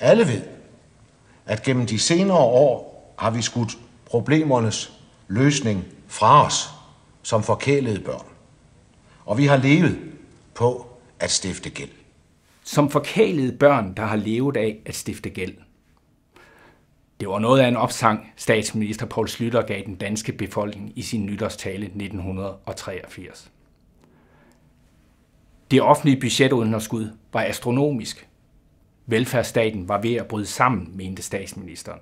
Alle ved, at gennem de senere år har vi skudt problemernes løsning fra os som forkælede børn. Og vi har levet på at stifte gæld. Som forkælede børn, der har levet af at stifte gæld. Det var noget af en opsang, statsminister Poul Slytter gav den danske befolkning i sin nytårstale 1983. Det offentlige budgetunderskud var astronomisk Velfærdsstaten var ved at bryde sammen, mente statsministeren.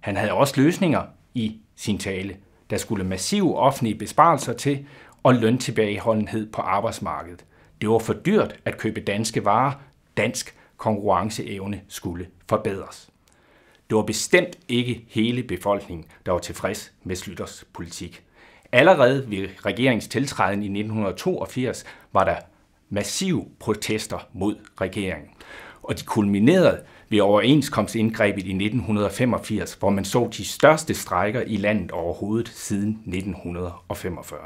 Han havde også løsninger i sin tale. Der skulle massive offentlige besparelser til og løntilbageholdenhed på arbejdsmarkedet. Det var for dyrt at købe danske varer. Dansk konkurrenceevne skulle forbedres. Det var bestemt ikke hele befolkningen, der var tilfreds med Slytters politik. Allerede ved regeringstiltræden i 1982 var der massive protester mod regeringen og de kulminerede ved overenskomstindgrebet i 1985, hvor man så de største strejker i landet overhovedet siden 1945.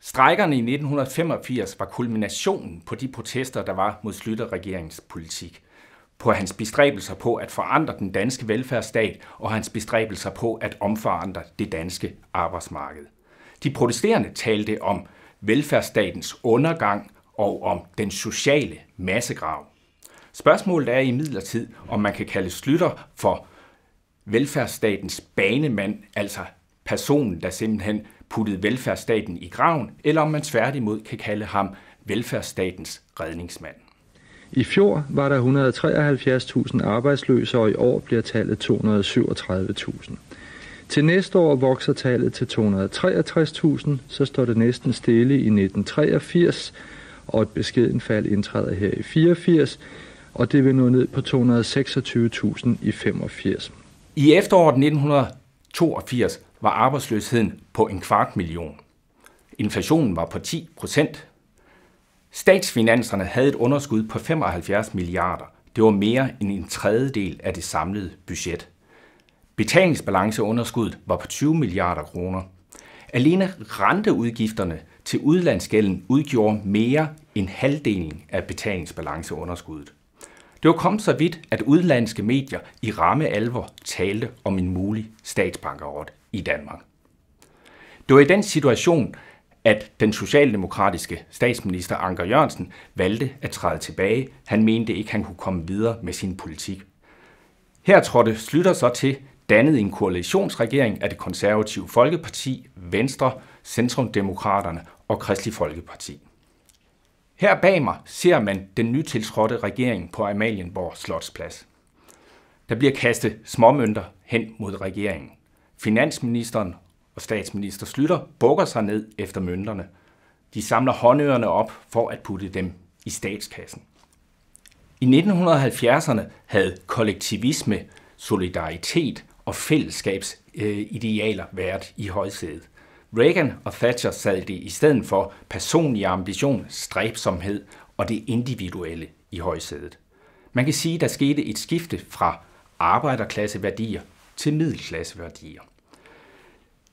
Strejkerne i 1985 var kulminationen på de protester, der var mod Slytter-regeringens politik. På hans bestræbelser på at forandre den danske velfærdsstat og hans bestræbelser på at omforandre det danske arbejdsmarked. De protesterende talte om velfærdsstatens undergang og om den sociale massegrav. Spørgsmålet er i midlertid, om man kan kalde Slytter for velfærdsstatens banemand, altså personen, der simpelthen puttede velfærdsstaten i graven, eller om man tværtimod kan kalde ham velfærdsstatens redningsmand. I fjor var der 173.000 arbejdsløse, og i år bliver tallet 237.000. Til næste år vokser tallet til 263.000, så står det næsten stille i 1983, og et beskeden fald indtræder her i 84, og det vil nå ned på 226.000 i 85. I efteråret 1982 var arbejdsløsheden på en kvart million. Inflationen var på 10 procent. Statsfinanserne havde et underskud på 75 milliarder. Det var mere end en tredjedel af det samlede budget. Betalingsbalanceunderskuddet var på 20 milliarder kroner. Alene renteudgifterne til udlandsgælden udgjorde mere end halvdelen af betalingsbalanceunderskuddet. Det var kommet så vidt, at udlandske medier i ramme alvor talte om en mulig statsbankerot i Danmark. Det var i den situation, at den socialdemokratiske statsminister Anker Jørgensen valgte at træde tilbage. Han mente ikke, han kunne komme videre med sin politik. Her trådte Slytter så til, dannede en koalitionsregering af det konservative Folkeparti, Venstre, Centrumdemokraterne og Kristelig Folkeparti. Her bag mig ser man den nytiltrådte regering på Amalienborg Slotsplads. Der bliver kastet småmønter hen mod regeringen. Finansministeren og statsminister Slytter bukker sig ned efter mønterne. De samler håndørerne op for at putte dem i statskassen. I 1970'erne havde kollektivisme, solidaritet og fællesskabsidealer øh, været i højsædet. Reagan og Thatcher sad det i stedet for personlig ambition, stræbsomhed og det individuelle i højsædet. Man kan sige, der skete et skifte fra arbejderklasseværdier til middelklasseværdier.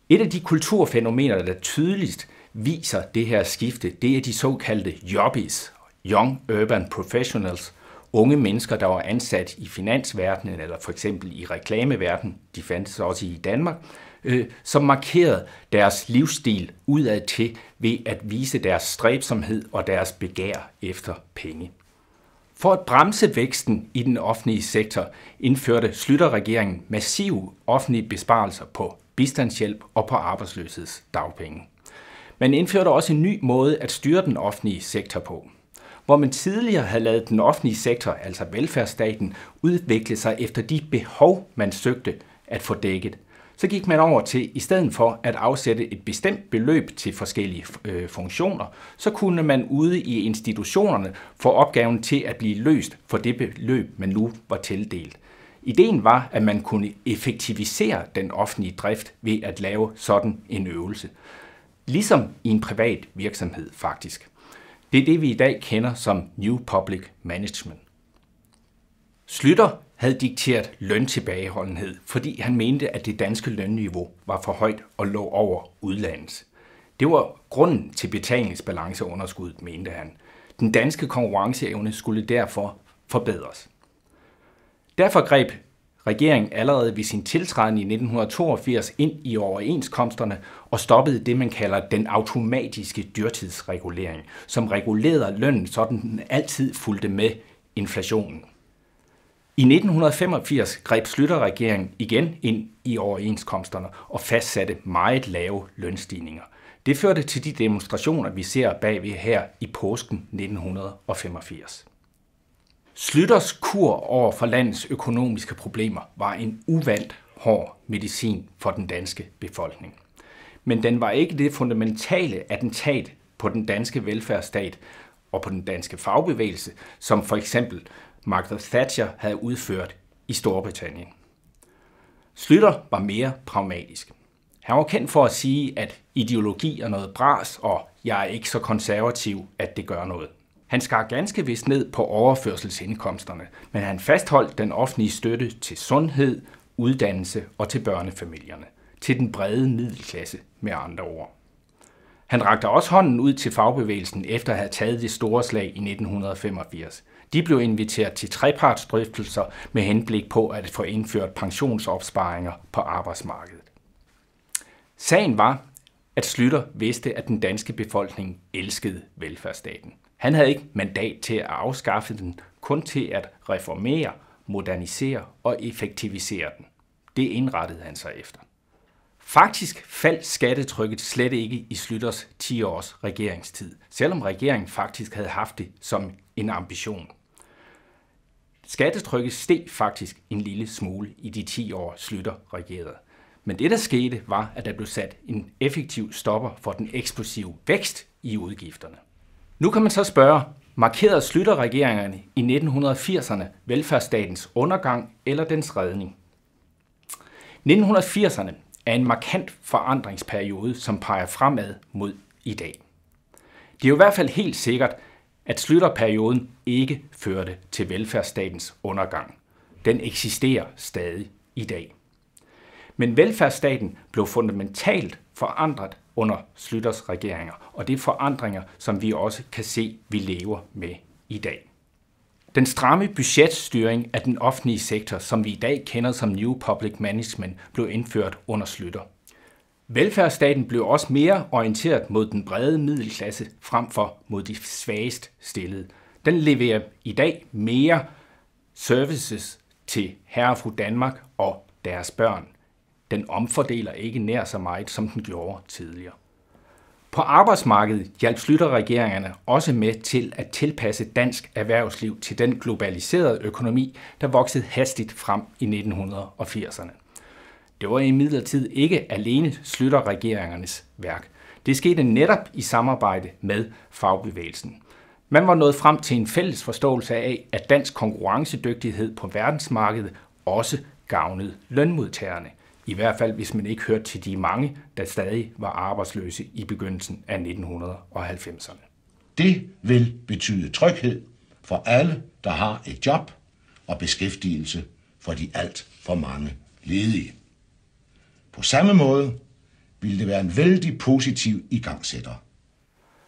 Et af de kulturfænomener, der tydeligst viser det her skifte, det er de såkaldte jobbies, Young Urban Professionals, unge mennesker, der var ansat i finansverdenen eller for eksempel i reklameverdenen, de fandtes også i Danmark, øh, som markerede deres livsstil udad til ved at vise deres stræbsomhed og deres begær efter penge. For at bremse væksten i den offentlige sektor indførte Slytter-regeringen massive offentlige besparelser på bistandshjælp og på arbejdsløshedsdagpenge. Man indførte også en ny måde at styre den offentlige sektor på. Hvor man tidligere havde lavet den offentlige sektor, altså velfærdsstaten, udvikle sig efter de behov, man søgte at få dækket – så gik man over til, i stedet for at afsætte et bestemt beløb til forskellige øh, funktioner, så kunne man ude i institutionerne få opgaven til at blive løst for det beløb, man nu var tildelt. Ideen var, at man kunne effektivisere den offentlige drift ved at lave sådan en øvelse. Ligesom i en privat virksomhed faktisk. Det er det, vi i dag kender som New Public Management. Slytter havde dikteret løntilbageholdenhed, fordi han mente, at det danske lønniveau var for højt og lå over udlandet. Det var grunden til betalingsbalanceunderskuddet, mente han. Den danske konkurrenceevne skulle derfor forbedres. Derfor greb regeringen allerede ved sin tiltræden i 1982 ind i overenskomsterne og stoppede det, man kalder den automatiske dyrtidsregulering, som regulerede lønnen, så den altid fulgte med inflationen. I 1985 greb Slytter-regeringen igen ind i overenskomsterne og fastsatte meget lave lønstigninger. Det førte til de demonstrationer, vi ser bagved her i påsken 1985. Slytters kur over for landets økonomiske problemer var en uvandt hård medicin for den danske befolkning. Men den var ikke det fundamentale attentat på den danske velfærdsstat og på den danske fagbevægelse, som for eksempel Margaret Thatcher havde udført i Storbritannien. Slytter var mere pragmatisk. Han var kendt for at sige, at ideologi er noget bras, og jeg er ikke så konservativ, at det gør noget. Han skar ganske vist ned på overførselsindkomsterne, men han fastholdt den offentlige støtte til sundhed, uddannelse og til børnefamilierne. Til den brede middelklasse med andre ord. Han rakte også hånden ud til fagbevægelsen efter at have taget det store slag i 1985. De blev inviteret til trepartsdrøftelser med henblik på at få indført pensionsopsparinger på arbejdsmarkedet. Sagen var, at Slytter vidste, at den danske befolkning elskede velfærdsstaten. Han havde ikke mandat til at afskaffe den, kun til at reformere, modernisere og effektivisere den. Det indrettede han sig efter. Faktisk faldt skattetrykket slet ikke i Slytters 10 års regeringstid, selvom regeringen faktisk havde haft det som en ambition. Skattetrykket steg faktisk en lille smule i de 10 år, Slytter regerede. Men det, der skete, var, at der blev sat en effektiv stopper for den eksplosive vækst i udgifterne. Nu kan man så spørge, markerede Slytter-regeringerne i 1980'erne velfærdsstatens undergang eller dens redning? 1980'erne af en markant forandringsperiode, som peger fremad mod i dag. Det er jo i hvert fald helt sikkert, at slutterperioden ikke førte til velfærdsstatens undergang. Den eksisterer stadig i dag. Men velfærdsstaten blev fundamentalt forandret under Slytters regeringer, og det er forandringer, som vi også kan se, vi lever med i dag. Den stramme budgetstyring af den offentlige sektor, som vi i dag kender som New Public Management, blev indført under slutter. Velfærdsstaten blev også mere orienteret mod den brede middelklasse frem for mod de svagest stillede. Den leverer i dag mere services til herre og fru Danmark og deres børn. Den omfordeler ikke nær så meget, som den gjorde tidligere. På arbejdsmarkedet hjalp flytterregeringerne regeringerne også med til at tilpasse dansk erhvervsliv til den globaliserede økonomi, der voksede hastigt frem i 1980'erne. Det var imidlertid ikke alene Slytter-regeringernes værk. Det skete netop i samarbejde med fagbevægelsen. Man var nået frem til en fælles forståelse af, at dansk konkurrencedygtighed på verdensmarkedet også gavnede lønmodtagerne – i hvert fald, hvis man ikke hørte til de mange, der stadig var arbejdsløse i begyndelsen af 1990'erne. Det vil betyde tryghed for alle, der har et job og beskæftigelse for de alt for mange ledige. På samme måde ville det være en vældig positiv igangsætter.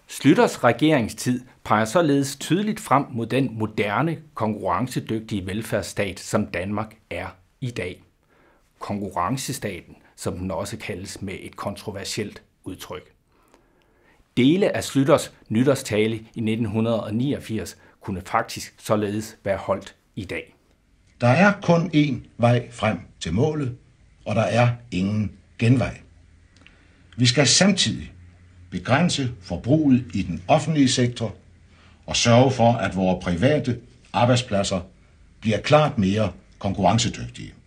Slytters regeringstid peger således tydeligt frem mod den moderne, konkurrencedygtige velfærdsstat, som Danmark er i dag konkurrencestaten, som den også kaldes med et kontroversielt udtryk. Dele af Slytters nytårstale i 1989 kunne faktisk således være holdt i dag. Der er kun én vej frem til målet, og der er ingen genvej. Vi skal samtidig begrænse forbruget i den offentlige sektor og sørge for, at vores private arbejdspladser bliver klart mere konkurrencedygtige.